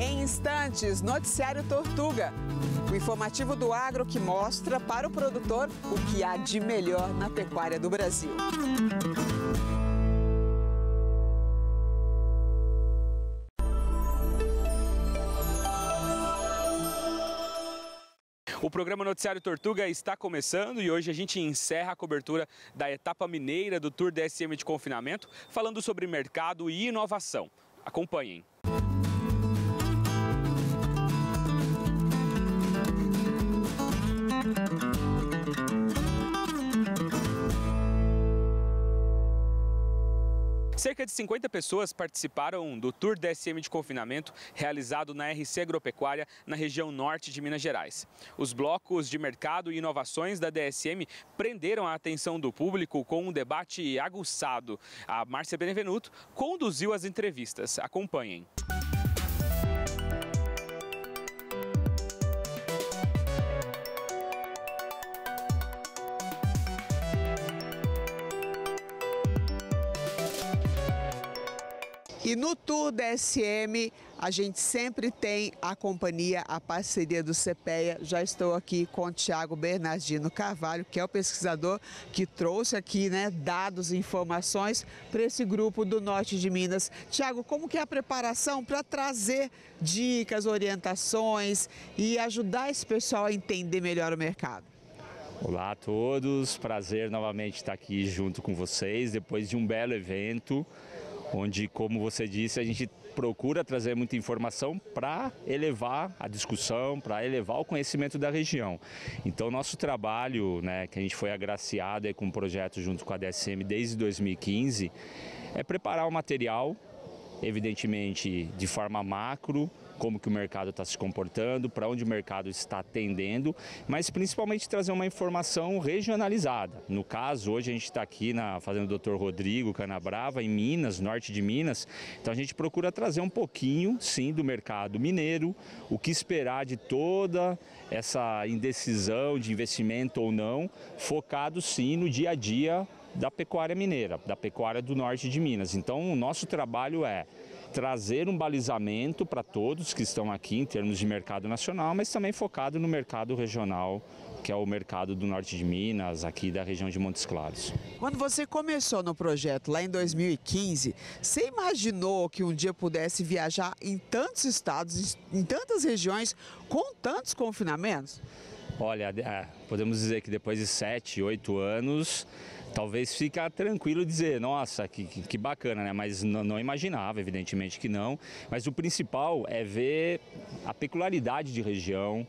Em instantes, noticiário Tortuga. O informativo do agro que mostra para o produtor o que há de melhor na pecuária do Brasil. O programa Noticiário Tortuga está começando e hoje a gente encerra a cobertura da etapa mineira do Tour DSM de confinamento, falando sobre mercado e inovação. Acompanhem. Cerca de 50 pessoas participaram do Tour DSM de confinamento realizado na RC Agropecuária, na região norte de Minas Gerais. Os blocos de mercado e inovações da DSM prenderam a atenção do público com um debate aguçado. A Márcia Benevenuto conduziu as entrevistas. Acompanhem. E no Tour DSM, a gente sempre tem a companhia, a parceria do CPEA. Já estou aqui com o Tiago Bernardino Carvalho, que é o pesquisador que trouxe aqui né, dados e informações para esse grupo do norte de Minas. Tiago, como que é a preparação para trazer dicas, orientações e ajudar esse pessoal a entender melhor o mercado? Olá a todos, prazer novamente estar aqui junto com vocês depois de um belo evento onde, como você disse, a gente procura trazer muita informação para elevar a discussão, para elevar o conhecimento da região. Então, nosso trabalho, né, que a gente foi agraciado com um projeto junto com a DSM desde 2015, é preparar o material evidentemente de forma macro, como que o mercado está se comportando, para onde o mercado está tendendo, mas principalmente trazer uma informação regionalizada. No caso, hoje a gente está aqui na fazenda do Dr. Rodrigo Canabrava, em Minas, norte de Minas, então a gente procura trazer um pouquinho, sim, do mercado mineiro, o que esperar de toda essa indecisão de investimento ou não, focado sim no dia a dia da pecuária mineira, da pecuária do norte de Minas. Então, o nosso trabalho é trazer um balizamento para todos que estão aqui em termos de mercado nacional, mas também focado no mercado regional, que é o mercado do norte de Minas, aqui da região de Montes Claros. Quando você começou no projeto lá em 2015, você imaginou que um dia pudesse viajar em tantos estados, em tantas regiões, com tantos confinamentos? Olha, é, podemos dizer que depois de sete, oito anos, talvez fica tranquilo dizer, nossa, que, que bacana, né? Mas não, não imaginava, evidentemente que não. Mas o principal é ver a peculiaridade de região,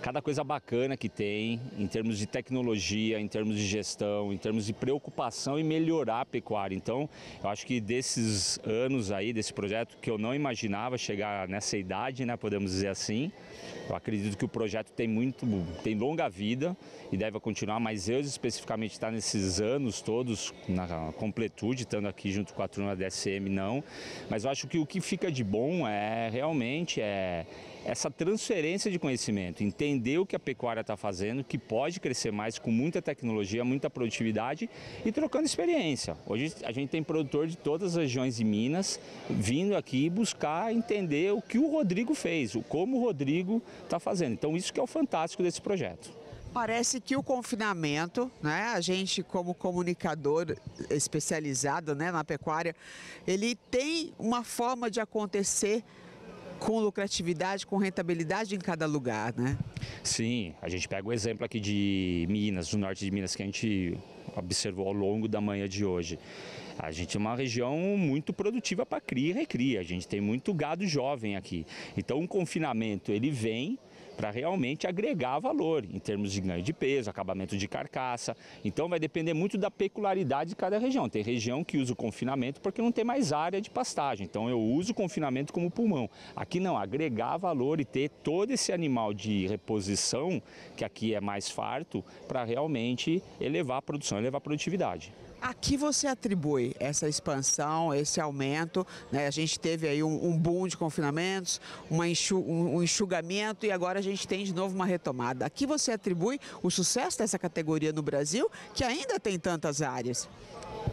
cada coisa bacana que tem em termos de tecnologia, em termos de gestão, em termos de preocupação em melhorar a pecuária. Então, eu acho que desses anos aí, desse projeto que eu não imaginava chegar nessa idade, né, podemos dizer assim, eu acredito que o projeto tem muito, tem longa vida e deve continuar, mas eu especificamente estar tá nesses anos todos na completude, estando aqui junto com a turma da DSM, não. Mas eu acho que o que fica de bom é realmente é essa transferência de conhecimento, entender o que a pecuária está fazendo, que pode crescer mais com muita tecnologia, muita produtividade e trocando experiência. Hoje a gente tem produtor de todas as regiões de Minas vindo aqui buscar entender o que o Rodrigo fez, como o Rodrigo está fazendo. Então isso que é o fantástico desse projeto. Parece que o confinamento, né, a gente como comunicador especializado né, na pecuária, ele tem uma forma de acontecer com lucratividade, com rentabilidade em cada lugar, né? Sim, a gente pega o exemplo aqui de Minas, do norte de Minas, que a gente observou ao longo da manhã de hoje. A gente é uma região muito produtiva para cria e recria. A gente tem muito gado jovem aqui. Então, o confinamento, ele vem para realmente agregar valor em termos de ganho de peso, acabamento de carcaça. Então vai depender muito da peculiaridade de cada região. Tem região que usa o confinamento porque não tem mais área de pastagem, então eu uso o confinamento como pulmão. Aqui não, agregar valor e ter todo esse animal de reposição, que aqui é mais farto, para realmente elevar a produção, elevar a produtividade. A que você atribui essa expansão, esse aumento? Né? A gente teve aí um, um boom de confinamentos, enxu, um, um, enxugamento e agora a gente tem de novo uma retomada. A que você atribui o sucesso dessa categoria no Brasil, que ainda tem tantas áreas?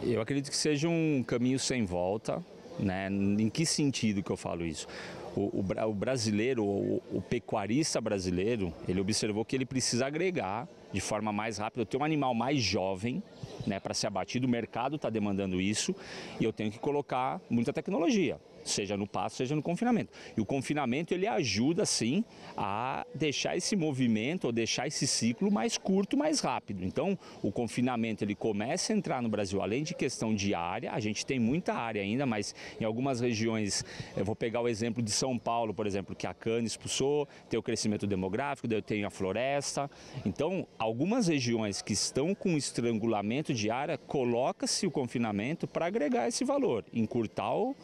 Eu acredito que seja um caminho sem volta. Né? Em que sentido que eu falo isso? O, o, o brasileiro, o, o pecuarista brasileiro, ele observou que ele precisa agregar de forma mais rápida. Eu tenho um animal mais jovem né, para ser abatido, o mercado está demandando isso e eu tenho que colocar muita tecnologia seja no passo, seja no confinamento. E o confinamento ele ajuda sim a deixar esse movimento ou deixar esse ciclo mais curto, mais rápido. Então, o confinamento ele começa a entrar no Brasil além de questão de área, a gente tem muita área ainda, mas em algumas regiões, eu vou pegar o exemplo de São Paulo, por exemplo, que a cana expulsou, tem o crescimento demográfico, daí eu tenho a floresta. Então, algumas regiões que estão com estrangulamento de área, coloca-se o confinamento para agregar esse valor, encurtar o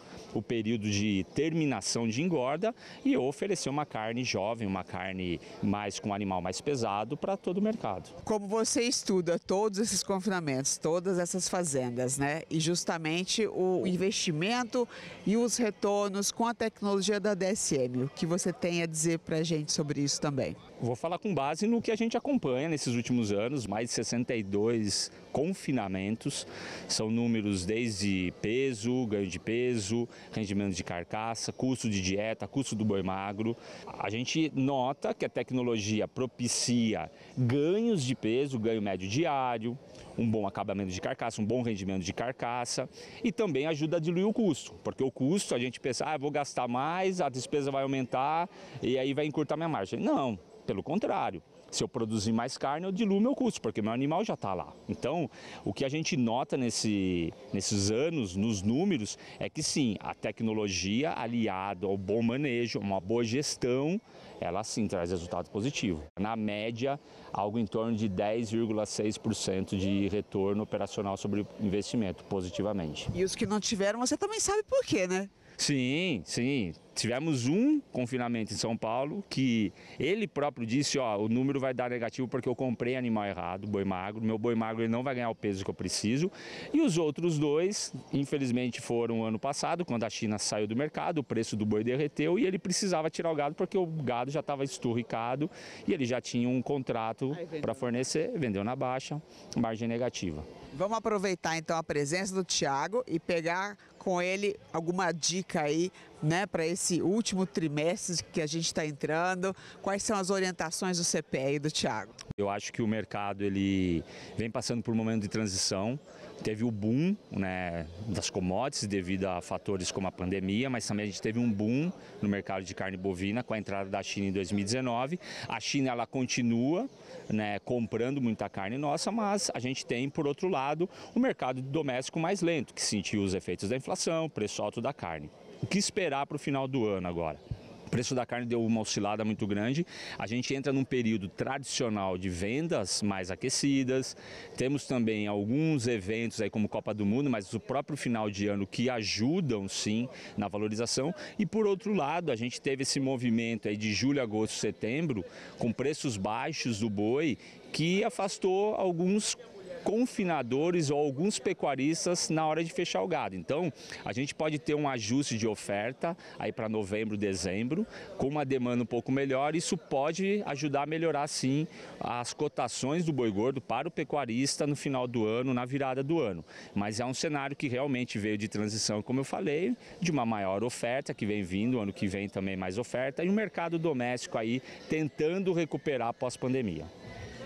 período período de terminação de engorda e oferecer uma carne jovem, uma carne mais com um animal mais pesado para todo o mercado. Como você estuda todos esses confinamentos, todas essas fazendas, né? E justamente o investimento e os retornos com a tecnologia da DSM, o que você tem a dizer para a gente sobre isso também? Vou falar com base no que a gente acompanha nesses últimos anos, mais de 62 confinamentos. São números desde peso, ganho de peso, rendimento de carcaça, custo de dieta, custo do boi magro. A gente nota que a tecnologia propicia ganhos de peso, ganho médio diário, um bom acabamento de carcaça, um bom rendimento de carcaça e também ajuda a diluir o custo, porque o custo a gente pensa, ah, vou gastar mais, a despesa vai aumentar e aí vai encurtar minha margem. Não, pelo contrário, se eu produzir mais carne, eu diluo meu custo, porque meu animal já está lá. Então, o que a gente nota nesse, nesses anos, nos números, é que sim, a tecnologia aliada ao bom manejo, uma boa gestão, ela sim traz resultado positivo. Na média, algo em torno de 10,6% de retorno operacional sobre investimento, positivamente. E os que não tiveram, você também sabe por quê, né? Sim, sim. Tivemos um confinamento em São Paulo que ele próprio disse, ó, o número vai dar negativo porque eu comprei animal errado, boi magro, meu boi magro ele não vai ganhar o peso que eu preciso. E os outros dois, infelizmente, foram ano passado, quando a China saiu do mercado, o preço do boi derreteu e ele precisava tirar o gado porque o gado já estava esturricado e ele já tinha um contrato para fornecer, vendeu na baixa, margem negativa. Vamos aproveitar então a presença do Tiago e pegar com ele alguma dica aí né, para esse último trimestre que a gente está entrando? Quais são as orientações do CPE e do Tiago? Eu acho que o mercado ele vem passando por um momento de transição. Teve o boom né, das commodities devido a fatores como a pandemia, mas também a gente teve um boom no mercado de carne bovina com a entrada da China em 2019. A China ela continua né, comprando muita carne nossa, mas a gente tem, por outro lado, o mercado doméstico mais lento, que sentiu os efeitos da inflação, preço alto da carne. O que esperar para o final do ano agora? O preço da carne deu uma oscilada muito grande. A gente entra num período tradicional de vendas mais aquecidas. Temos também alguns eventos aí como Copa do Mundo, mas o próprio final de ano que ajudam sim na valorização. E por outro lado, a gente teve esse movimento aí de julho, agosto, setembro, com preços baixos do boi que afastou alguns confinadores ou alguns pecuaristas na hora de fechar o gado. Então, a gente pode ter um ajuste de oferta aí para novembro, dezembro, com uma demanda um pouco melhor. Isso pode ajudar a melhorar, sim, as cotações do boi gordo para o pecuarista no final do ano, na virada do ano. Mas é um cenário que realmente veio de transição, como eu falei, de uma maior oferta que vem vindo, ano que vem também mais oferta, e um mercado doméstico aí tentando recuperar pós-pandemia.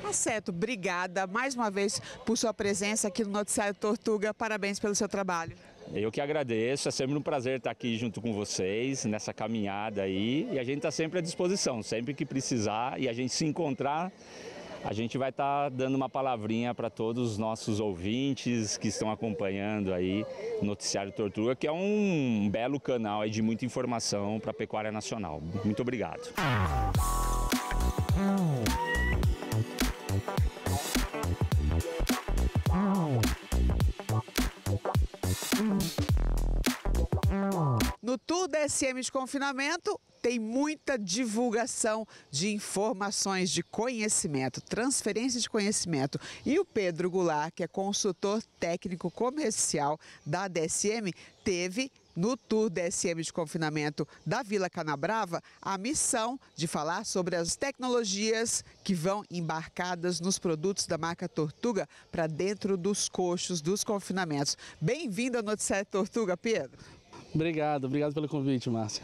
Tá certo, obrigada mais uma vez por sua presença aqui no Noticiário Tortuga. Parabéns pelo seu trabalho. Eu que agradeço, é sempre um prazer estar aqui junto com vocês nessa caminhada aí. E a gente está sempre à disposição, sempre que precisar e a gente se encontrar, a gente vai estar tá dando uma palavrinha para todos os nossos ouvintes que estão acompanhando aí o Noticiário Tortuga, que é um belo canal aí de muita informação para a pecuária nacional. Muito obrigado. No Tour é DSM de Confinamento, tem muita divulgação de informações, de conhecimento, transferência de conhecimento. E o Pedro Goulart, que é consultor técnico comercial da DSM, teve no Tour DSM de Confinamento da Vila Canabrava a missão de falar sobre as tecnologias que vão embarcadas nos produtos da marca Tortuga para dentro dos coxos dos confinamentos. Bem-vindo ao Noticiário Tortuga, Pedro. Obrigado, obrigado pelo convite, Márcia.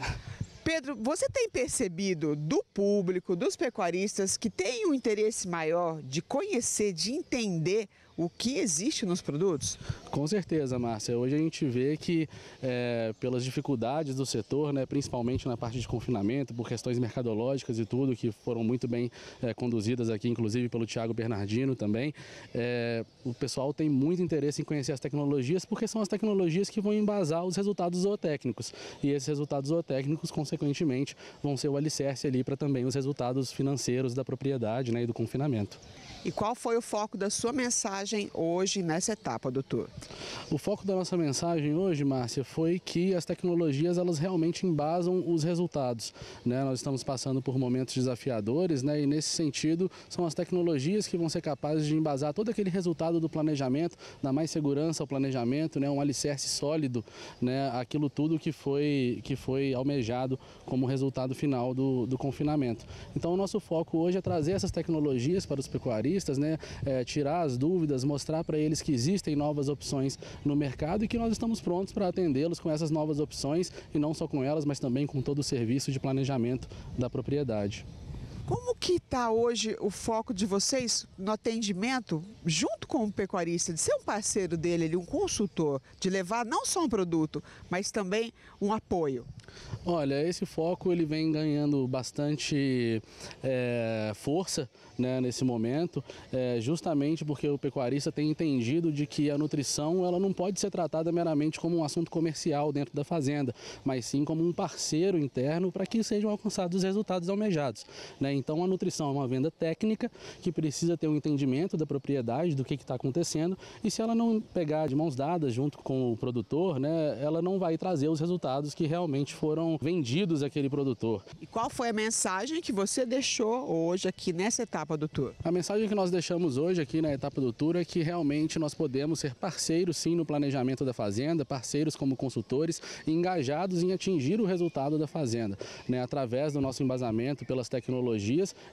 Pedro, você tem percebido do público, dos pecuaristas, que tem um interesse maior de conhecer, de entender o que existe nos produtos? Com certeza, Márcia. Hoje a gente vê que é, pelas dificuldades do setor, né, principalmente na parte de confinamento, por questões mercadológicas e tudo, que foram muito bem é, conduzidas aqui, inclusive pelo Tiago Bernardino também, é, o pessoal tem muito interesse em conhecer as tecnologias, porque são as tecnologias que vão embasar os resultados zootécnicos. E esses resultados zootécnicos, consequentemente, vão ser o alicerce ali para também os resultados financeiros da propriedade né, e do confinamento. E qual foi o foco da sua mensagem? mensagem hoje nessa etapa, doutor? O foco da nossa mensagem hoje, Márcia, foi que as tecnologias elas realmente embasam os resultados. Né? Nós estamos passando por momentos desafiadores né? e nesse sentido são as tecnologias que vão ser capazes de embasar todo aquele resultado do planejamento, dar mais segurança ao planejamento, né? um alicerce sólido, né? aquilo tudo que foi, que foi almejado como resultado final do, do confinamento. Então o nosso foco hoje é trazer essas tecnologias para os pecuaristas, né? É, tirar as dúvidas, mostrar para eles que existem novas opções no mercado e que nós estamos prontos para atendê-los com essas novas opções e não só com elas, mas também com todo o serviço de planejamento da propriedade. Como que está hoje o foco de vocês no atendimento junto com o pecuarista, de ser um parceiro dele, um consultor, de levar não só um produto, mas também um apoio? Olha, esse foco ele vem ganhando bastante é, força né, nesse momento, é, justamente porque o pecuarista tem entendido de que a nutrição ela não pode ser tratada meramente como um assunto comercial dentro da fazenda, mas sim como um parceiro interno para que sejam alcançados os resultados almejados. Né? Então a nutrição é uma venda técnica que precisa ter um entendimento da propriedade, do que está acontecendo, e se ela não pegar de mãos dadas junto com o produtor, né, ela não vai trazer os resultados que realmente foram vendidos àquele produtor. E qual foi a mensagem que você deixou hoje aqui nessa etapa do tour? A mensagem que nós deixamos hoje aqui na etapa do tour é que realmente nós podemos ser parceiros sim no planejamento da fazenda, parceiros como consultores, engajados em atingir o resultado da fazenda, né, através do nosso embasamento pelas tecnologias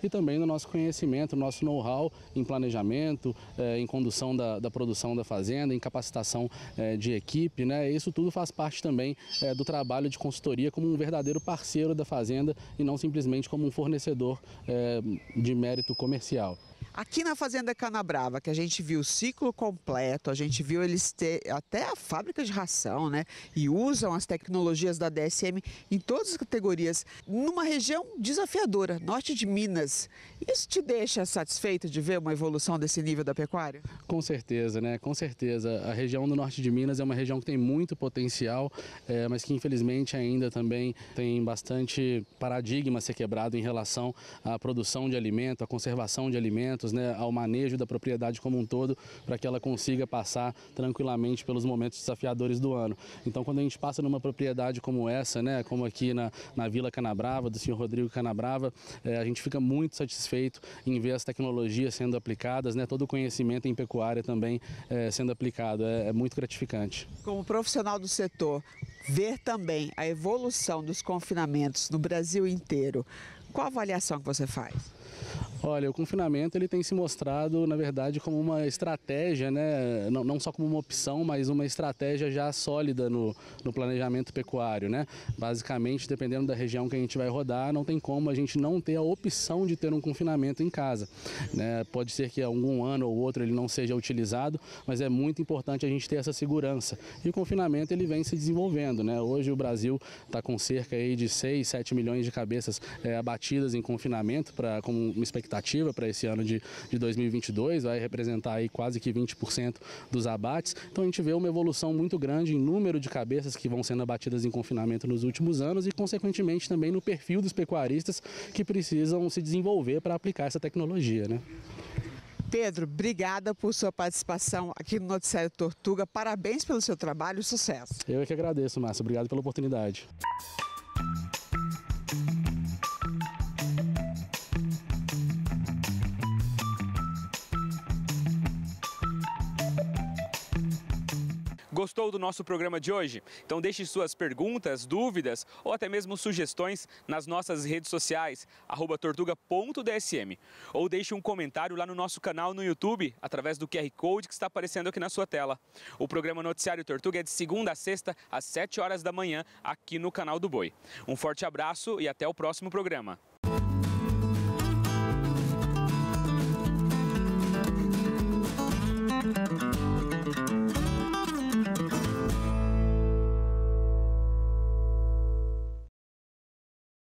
e também no nosso conhecimento, no nosso know-how em planejamento, eh, em condução da, da, produção da fazenda, em capacitação eh, de equipe. Né? Isso tudo faz parte também eh, do trabalho de consultoria como um verdadeiro parceiro da fazenda e não simplesmente como um fornecedor de mérito comercial. Aqui na Fazenda Canabrava, que a gente viu o ciclo completo, a gente viu eles ter até a fábrica de ração, né? E usam as tecnologias da DSM em todas as categorias, numa região desafiadora, norte de Minas. Isso te deixa satisfeito de ver uma evolução desse nível da pecuária? Com certeza, né? Com certeza. A região do norte de Minas é uma região que tem muito potencial, é, mas que infelizmente ainda também tem bastante paradigma a ser quebrado em relação à produção de alimento, à conservação de alimento né, ao manejo da propriedade como um todo, para que ela consiga passar tranquilamente pelos momentos desafiadores do ano. Então, quando a gente passa numa propriedade como essa, né, como aqui na, na Vila Canabrava, do senhor Rodrigo Canabrava, é, a gente fica muito satisfeito em ver as tecnologias sendo aplicadas, né, todo o conhecimento em pecuária também é, sendo aplicado. É, é muito gratificante. Como profissional do setor, ver também a evolução dos confinamentos no Brasil inteiro, qual a avaliação que você faz? Olha, o confinamento ele tem se mostrado, na verdade, como uma estratégia, né? não, não só como uma opção, mas uma estratégia já sólida no, no, planejamento pecuário. Né? Basicamente, dependendo da região que a gente vai rodar, não tem como a gente não ter a opção de ter um confinamento em casa. Né? Pode ser que algum ano ou outro ele não seja utilizado, mas é muito importante a gente ter essa segurança. E o confinamento ele vem se desenvolvendo. Né? Hoje o Brasil está com cerca aí de 6, 7 milhões de cabeças é, abatidas em confinamento, pra, como uma expectativa expectativa para esse ano de, de 2022, vai representar aí quase que 20% dos abates. Então a gente vê uma evolução muito grande em número de cabeças que vão sendo abatidas em confinamento nos últimos anos e, consequentemente, também no perfil dos pecuaristas que precisam se desenvolver para aplicar essa tecnologia. Né? Pedro, obrigada por sua participação aqui no Noticiário Tortuga. Parabéns pelo seu trabalho e sucesso. Eu é que agradeço, Márcio. Obrigado pela oportunidade. Gostou do nosso programa de hoje? Então deixe suas perguntas, dúvidas ou até mesmo sugestões nas nossas redes sociais, tortuga.dsm. Ou deixe um comentário lá no nosso canal no YouTube, através do QR Code que está aparecendo aqui na sua tela. O programa Noticiário Tortuga é de segunda a sexta, às 7 horas da manhã, aqui no canal do Boi. Um forte abraço e até o próximo programa.